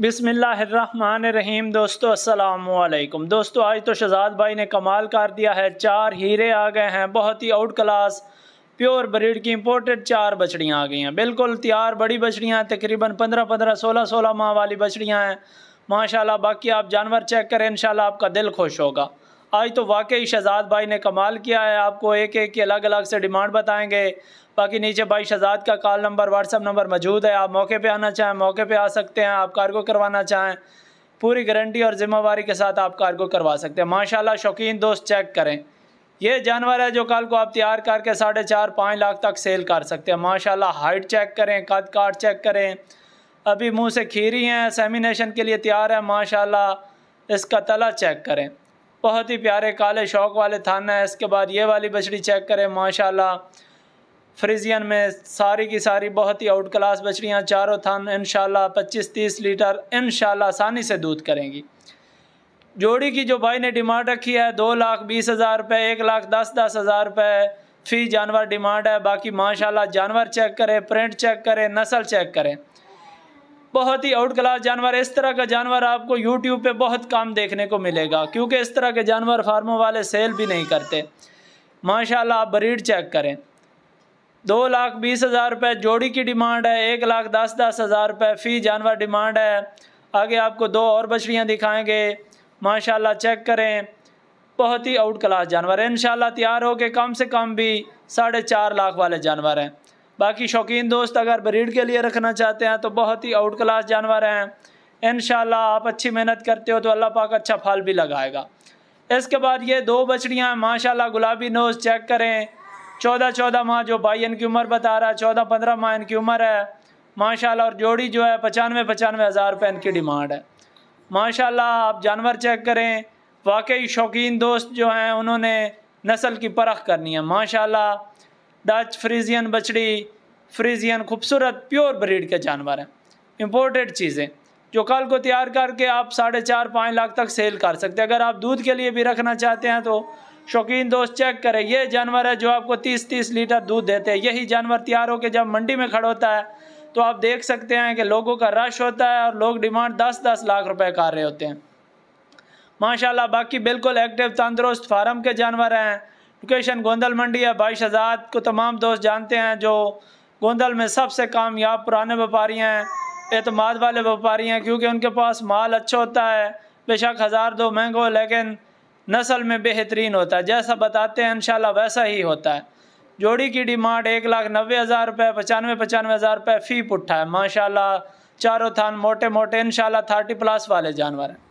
बिसमीम दोस्तों अस्सलाम दोस्तों आज तो शहजाद भाई ने कमाल कर दिया है चार हीरे आ गए हैं बहुत ही आउट क्लास प्योर ब्रीड की इम्पोर्टेड चार बछड़ियाँ आ गई हैं बिल्कुल तैयार बड़ी बछड़ियाँ हैं तकरीबन पंद्रह पंद्रह सोलह सोलह माह वाली बछड़ियाँ हैं माशाल्लाह बाकी आप जानवर चेक करें इन आपका दिल खुश होगा आज तो वाकई शहजाद भाई ने कमाल किया है आपको एक एक की अलग अलग से डिमांड बताएंगे बाकी नीचे भाई शहजाद का कॉल नंबर व्हाट्सअप नंबर मौजूद है आप मौके पे आना चाहें मौके पे आ सकते हैं आप कार्गो करवाना चाहें पूरी गारंटी और ज़िम्मेवारी के साथ आप कार्गो करवा सकते हैं माशाला शौकीन दोस्त चेक करें ये जानवर है जो कल को आप तैयार करके साढ़े चार पाँच लाख तक सेल कर सकते हैं माशाला हाइट चेक करें कद काट चेक करें अभी मुँह से खीरी हैं सेमिनेशन के लिए तैयार है माशाला इसका तला चेक करें बहुत ही प्यारे काले शौक वाले थाना है इसके बाद ये वाली बछड़ी चेक करें माशाल्लाह फ्रिजियन में सारी की सारी बहुत ही आउट क्लास बछड़ियाँ चारों थान इन पच्चीस तीस लीटर इन आसानी से दूध करेंगी जोड़ी की जो भाई ने डिमांड रखी है दो लाख बीस हज़ार रुपये एक लाख दस दस हज़ार रुपये फ़ी जानवर डिमांड है बाकी माशाल्लाह जानवर चेक करें प्रिंट चेक करें नस्ल चेक करें बहुत ही आउट क्लास जानवर इस तरह का जानवर आपको यूट्यूब पे बहुत कम देखने को मिलेगा क्योंकि इस तरह के जानवर फार्मों वाले सेल भी नहीं करते माशाल्लाह आप ब्रीड चेक करें दो लाख बीस हज़ार रुपये जोड़ी की डिमांड है एक लाख दस दस हज़ार रुपये फ़ी जानवर डिमांड है आगे आपको दो और बछड़ियाँ दिखाएँगे माशाल्लाह चेक करें बहुत ही आउट क्लास जानवर है इन तैयार हो के कम से कम भी साढ़े चार लाख वाले जानवर हैं बाकी शौकीन दोस्त अगर ब्रीड के लिए रखना चाहते हैं तो बहुत ही आउट क्लास जानवर हैं इन आप अच्छी मेहनत करते हो तो अल्लाह पाक अच्छा फल भी लगाएगा इसके बाद ये दो बछड़ियाँ हैं माशाल्लाह गुलाबी नोज चेक करें चौदह चौदह माह जो भाई इनकी उम्र बता रहा है चौदह पंद्रह माह इनकी उम्र है माशाल्लाह और जोड़ी जो है पचानवे पचानवे हज़ार रुपये इनकी डिमांड है माशाल्लाह आप जानवर चेक करें वाकई शौकीन दोस्त जो हैं उन्होंने नस्ल की परख करनी है माशाला डच फ्रीजियन बछड़ी फ्रीजियन खूबसूरत प्योर ब्रीड के जानवर हैं इम्पोर्टेड चीज़ें जो कल को तैयार करके आप साढ़े चार पाँच लाख तक सेल कर सकते हैं अगर आप दूध के लिए भी रखना चाहते हैं तो शौकीन दोस्त चेक करें ये जानवर है जो आपको तीस तीस लीटर दूध देते हैं यही जानवर तैयार होकर जब मंडी में खड़ा होता है तो आप देख सकते हैं कि लोगों का रश होता है और लोग डिमांड दस दस लाख रुपये कर रहे होते हैं माशाल्लाह बाकी बिल्कुल एक्टिव तंदरुस्त फार्म के जानवर हैं लोकेशन गोंदल मंडी है भाई शहजाद को तमाम दोस्त जानते हैं जो गोंदल में सबसे कामयाब पुराने व्यापारी हैं अतमाद वाले व्यापारी हैं क्योंकि उनके पास माल अच्छा होता है बेशक हज़ार दो महंगो लेकिन नस्ल में बेहतरीन होता है जैसा बताते हैं इन वैसा ही होता है जोड़ी की डिमांड एक लाख नब्बे हज़ार रुपये पचानवे पचानवे हज़ार रुपये फ़ी पुट्ठा है माशाल्लाह चारों थान मोटे मोटे इन थर्टी प्लस वाले जानवर हैं